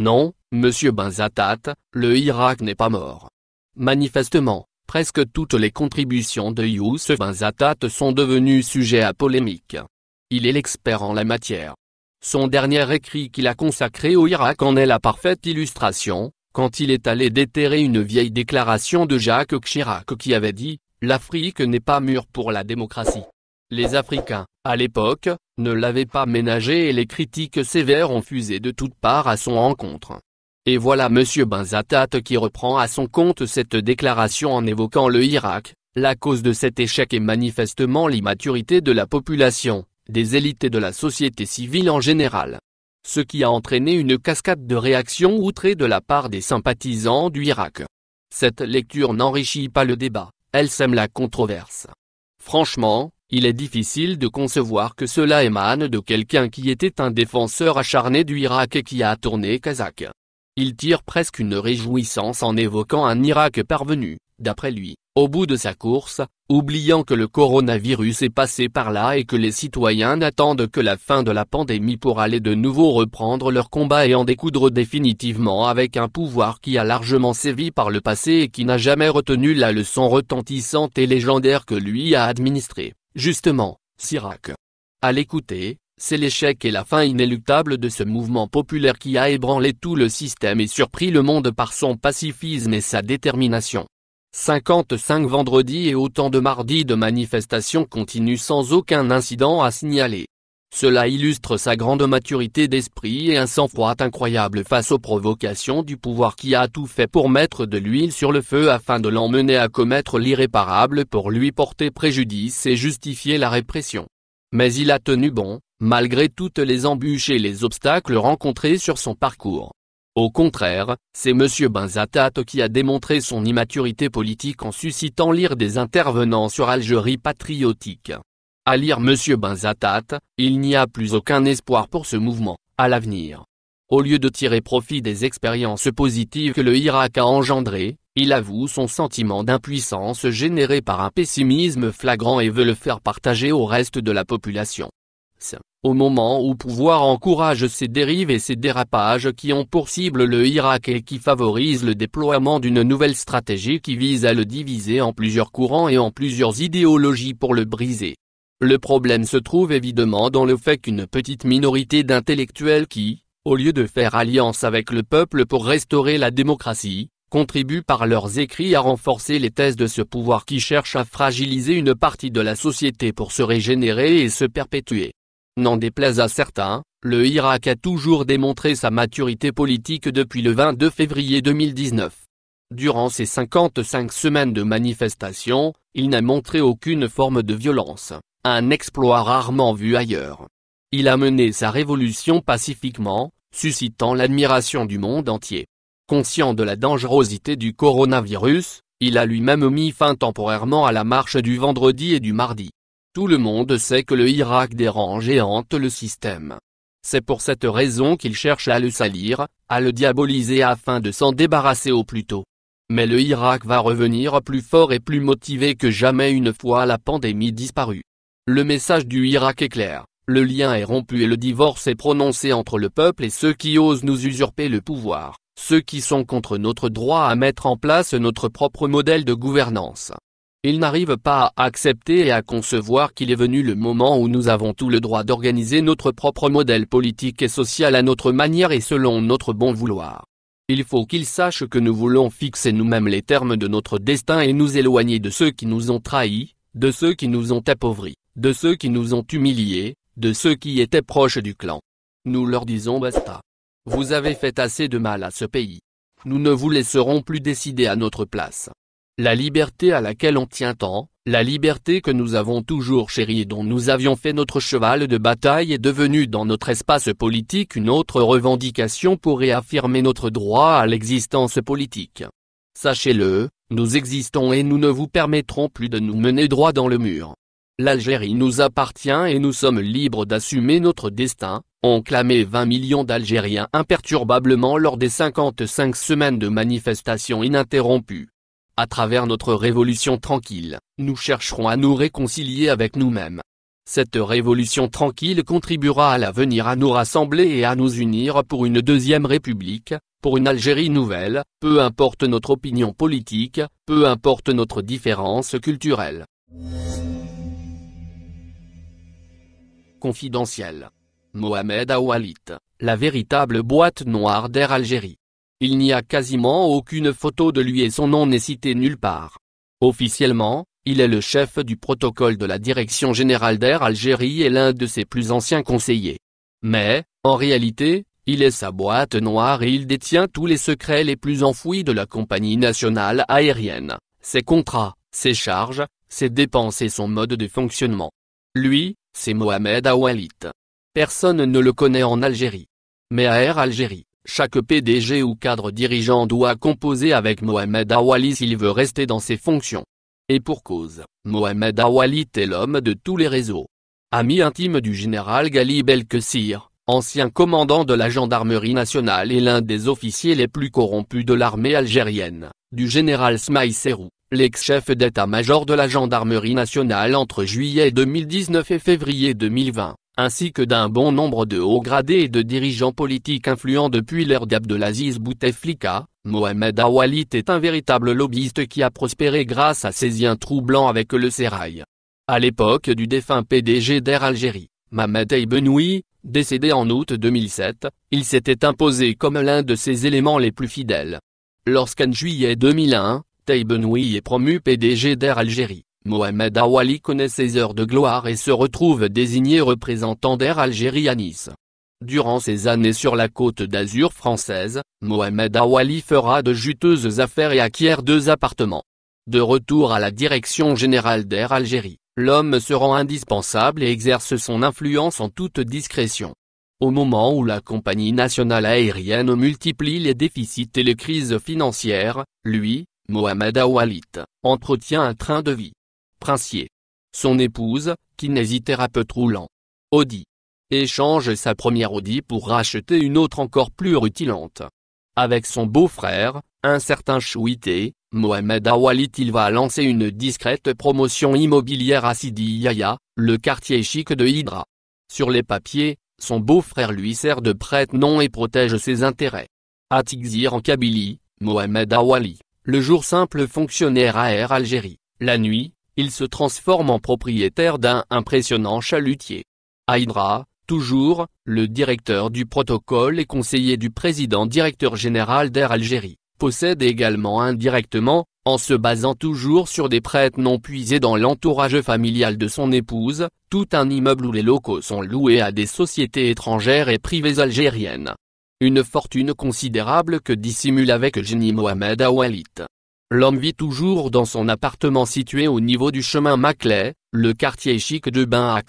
Non, monsieur Benzatat, le Irak n'est pas mort. Manifestement, presque toutes les contributions de Youssef Benzatat sont devenues sujets à polémique. Il est l'expert en la matière. Son dernier écrit qu'il a consacré au Irak en est la parfaite illustration, quand il est allé déterrer une vieille déclaration de Jacques Chirac qui avait dit « L'Afrique n'est pas mûre pour la démocratie ». Les Africains, à l'époque, ne l'avaient pas ménagé et les critiques sévères ont fusé de toutes parts à son encontre. Et voilà Monsieur Benzatat qui reprend à son compte cette déclaration en évoquant le Irak, la cause de cet échec est manifestement l'immaturité de la population, des élites et de la société civile en général. Ce qui a entraîné une cascade de réactions outrées de la part des sympathisants du Irak. Cette lecture n'enrichit pas le débat, elle sème la controverse. Franchement, il est difficile de concevoir que cela émane de quelqu'un qui était un défenseur acharné du Irak et qui a tourné kazakh. Il tire presque une réjouissance en évoquant un Irak parvenu, d'après lui, au bout de sa course, oubliant que le coronavirus est passé par là et que les citoyens n'attendent que la fin de la pandémie pour aller de nouveau reprendre leur combat et en découdre définitivement avec un pouvoir qui a largement sévi par le passé et qui n'a jamais retenu la leçon retentissante et légendaire que lui a administrée. Justement, Sirac. À l'écouter, c'est l'échec et la fin inéluctable de ce mouvement populaire qui a ébranlé tout le système et surpris le monde par son pacifisme et sa détermination. 55 vendredis et autant de mardis de manifestations continuent sans aucun incident à signaler. Cela illustre sa grande maturité d'esprit et un sang-froid incroyable face aux provocations du pouvoir qui a tout fait pour mettre de l'huile sur le feu afin de l'emmener à commettre l'irréparable pour lui porter préjudice et justifier la répression. Mais il a tenu bon, malgré toutes les embûches et les obstacles rencontrés sur son parcours. Au contraire, c'est M. Benzatat qui a démontré son immaturité politique en suscitant l'ire des intervenants sur Algérie patriotique. À lire Monsieur Benzatat, il n'y a plus aucun espoir pour ce mouvement, à l'avenir. Au lieu de tirer profit des expériences positives que le Irak a engendrées, il avoue son sentiment d'impuissance généré par un pessimisme flagrant et veut le faire partager au reste de la population. Au moment où pouvoir encourage ces dérives et ces dérapages qui ont pour cible le Irak et qui favorisent le déploiement d'une nouvelle stratégie qui vise à le diviser en plusieurs courants et en plusieurs idéologies pour le briser. Le problème se trouve évidemment dans le fait qu'une petite minorité d'intellectuels qui, au lieu de faire alliance avec le peuple pour restaurer la démocratie, contribuent par leurs écrits à renforcer les thèses de ce pouvoir qui cherche à fragiliser une partie de la société pour se régénérer et se perpétuer. N'en déplaise à certains, le Irak a toujours démontré sa maturité politique depuis le 22 février 2019. Durant ces 55 semaines de manifestations, il n'a montré aucune forme de violence un exploit rarement vu ailleurs. Il a mené sa révolution pacifiquement, suscitant l'admiration du monde entier. Conscient de la dangerosité du coronavirus, il a lui-même mis fin temporairement à la marche du vendredi et du mardi. Tout le monde sait que le Irak dérange et hante le système. C'est pour cette raison qu'il cherche à le salir, à le diaboliser afin de s'en débarrasser au plus tôt. Mais le Irak va revenir plus fort et plus motivé que jamais une fois la pandémie disparue. Le message du Irak est clair. Le lien est rompu et le divorce est prononcé entre le peuple et ceux qui osent nous usurper le pouvoir, ceux qui sont contre notre droit à mettre en place notre propre modèle de gouvernance. Ils n'arrivent pas à accepter et à concevoir qu'il est venu le moment où nous avons tout le droit d'organiser notre propre modèle politique et social à notre manière et selon notre bon vouloir. Il faut qu'ils sachent que nous voulons fixer nous-mêmes les termes de notre destin et nous éloigner de ceux qui nous ont trahis, de ceux qui nous ont appauvris de ceux qui nous ont humiliés, de ceux qui étaient proches du clan. Nous leur disons basta. Vous avez fait assez de mal à ce pays. Nous ne vous laisserons plus décider à notre place. La liberté à laquelle on tient tant, la liberté que nous avons toujours chérie et dont nous avions fait notre cheval de bataille est devenue dans notre espace politique une autre revendication pour réaffirmer notre droit à l'existence politique. Sachez-le, nous existons et nous ne vous permettrons plus de nous mener droit dans le mur. L'Algérie nous appartient et nous sommes libres d'assumer notre destin, ont clamé 20 millions d'Algériens imperturbablement lors des 55 semaines de manifestations ininterrompues. À travers notre révolution tranquille, nous chercherons à nous réconcilier avec nous-mêmes. Cette révolution tranquille contribuera à l'avenir à nous rassembler et à nous unir pour une deuxième république, pour une Algérie nouvelle, peu importe notre opinion politique, peu importe notre différence culturelle. Confidentiel. Mohamed Awalit, la véritable boîte noire d'Air Algérie. Il n'y a quasiment aucune photo de lui et son nom n'est cité nulle part. Officiellement, il est le chef du protocole de la Direction Générale d'Air Algérie et l'un de ses plus anciens conseillers. Mais, en réalité, il est sa boîte noire et il détient tous les secrets les plus enfouis de la compagnie nationale aérienne, ses contrats, ses charges, ses dépenses et son mode de fonctionnement. Lui, c'est Mohamed Awalit. Personne ne le connaît en Algérie. Mais à Air Algérie, chaque PDG ou cadre dirigeant doit composer avec Mohamed Awalit s'il veut rester dans ses fonctions. Et pour cause, Mohamed Awalit est l'homme de tous les réseaux. Ami intime du général Gali Belkessir, ancien commandant de la gendarmerie nationale et l'un des officiers les plus corrompus de l'armée algérienne, du général Smaï Serou l'ex-chef d'état-major de la gendarmerie nationale entre juillet 2019 et février 2020, ainsi que d'un bon nombre de hauts gradés et de dirigeants politiques influents depuis l'ère d'Abdelaziz Bouteflika, Mohamed Awalit est un véritable lobbyiste qui a prospéré grâce à ses liens troublants avec le Sérail. À l'époque du défunt PDG d'Air Algérie, Mohamed Benoui, décédé en août 2007, il s'était imposé comme l'un de ses éléments les plus fidèles. Lorsqu'en juillet 2001, Benoui est promu PDG d'Air Algérie. Mohamed Awali connaît ses heures de gloire et se retrouve désigné représentant d'Air Algérie à Nice. Durant ses années sur la côte d'Azur française, Mohamed Awali fera de juteuses affaires et acquiert deux appartements. De retour à la direction générale d'Air Algérie, l'homme se rend indispensable et exerce son influence en toute discrétion. Au moment où la compagnie nationale aérienne multiplie les déficits et les crises financières, lui, Mohamed Awalit, entretient un train de vie. Princier. Son épouse, qui trop roulant. Audi. Échange sa première Audi pour racheter une autre encore plus rutilante. Avec son beau-frère, un certain Chouité, Mohamed Awalit il va lancer une discrète promotion immobilière à Sidi Yaya, le quartier chic de Hydra. Sur les papiers, son beau-frère lui sert de prête-nom et protège ses intérêts. Atixir en Kabylie, Mohamed Awalit le jour simple fonctionnaire à Air Algérie, la nuit, il se transforme en propriétaire d'un impressionnant chalutier. Aïdra, toujours, le directeur du protocole et conseiller du président directeur général d'Air Algérie, possède également indirectement, en se basant toujours sur des prêtres non puisés dans l'entourage familial de son épouse, tout un immeuble où les locaux sont loués à des sociétés étrangères et privées algériennes. Une fortune considérable que dissimule avec Jenny Mohamed Awalit. L'homme vit toujours dans son appartement situé au niveau du chemin Maclay, le quartier chic de Bain à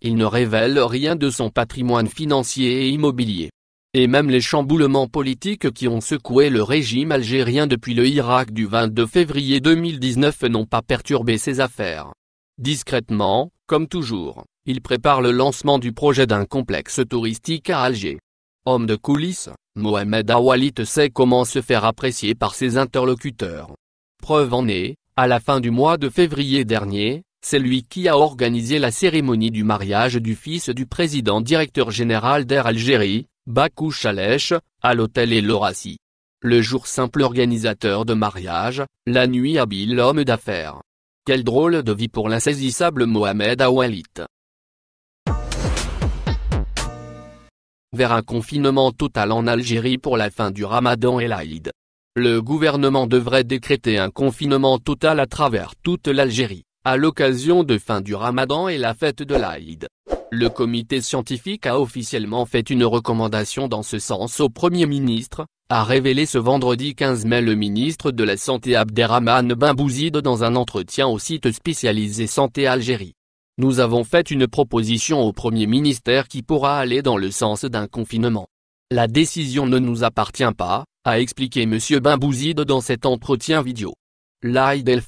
Il ne révèle rien de son patrimoine financier et immobilier. Et même les chamboulements politiques qui ont secoué le régime algérien depuis le Irak du 22 février 2019 n'ont pas perturbé ses affaires. Discrètement, comme toujours, il prépare le lancement du projet d'un complexe touristique à Alger. Homme de coulisses, Mohamed Awalit sait comment se faire apprécier par ses interlocuteurs. Preuve en est, à la fin du mois de février dernier, c'est lui qui a organisé la cérémonie du mariage du fils du président directeur général d'Air Algérie, Bakou Chalèche, à l'hôtel El Le jour simple organisateur de mariage, la nuit habile homme d'affaires. Quel drôle de vie pour l'insaisissable Mohamed Awalit. vers un confinement total en Algérie pour la fin du ramadan et l'Aïd. Le gouvernement devrait décréter un confinement total à travers toute l'Algérie, à l'occasion de fin du ramadan et la fête de l'Aïd. Le comité scientifique a officiellement fait une recommandation dans ce sens au Premier ministre, a révélé ce vendredi 15 mai le ministre de la Santé Abderrahmane bouzid dans un entretien au site spécialisé Santé Algérie. Nous avons fait une proposition au Premier ministère qui pourra aller dans le sens d'un confinement. La décision ne nous appartient pas, a expliqué M. Bimbouzide dans cet entretien vidéo. L'Aïd el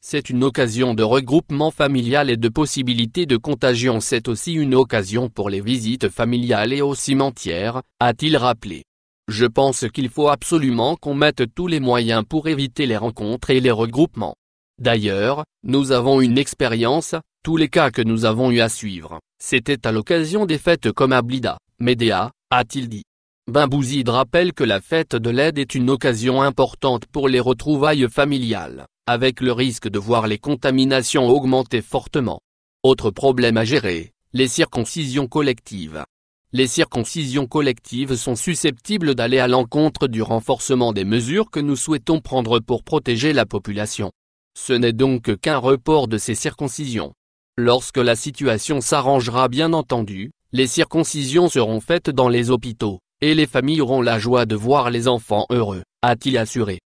c'est une occasion de regroupement familial et de possibilité de contagion. C'est aussi une occasion pour les visites familiales et aux cimentières, a-t-il rappelé. Je pense qu'il faut absolument qu'on mette tous les moyens pour éviter les rencontres et les regroupements. D'ailleurs, nous avons une expérience, tous les cas que nous avons eu à suivre, c'était à l'occasion des fêtes comme à Blida, Médéa, a-t-il dit. Bimbouzid rappelle que la fête de l'aide est une occasion importante pour les retrouvailles familiales, avec le risque de voir les contaminations augmenter fortement. Autre problème à gérer, les circoncisions collectives. Les circoncisions collectives sont susceptibles d'aller à l'encontre du renforcement des mesures que nous souhaitons prendre pour protéger la population. Ce n'est donc qu'un report de ces circoncisions, Lorsque la situation s'arrangera bien entendu, les circoncisions seront faites dans les hôpitaux, et les familles auront la joie de voir les enfants heureux, a-t-il assuré.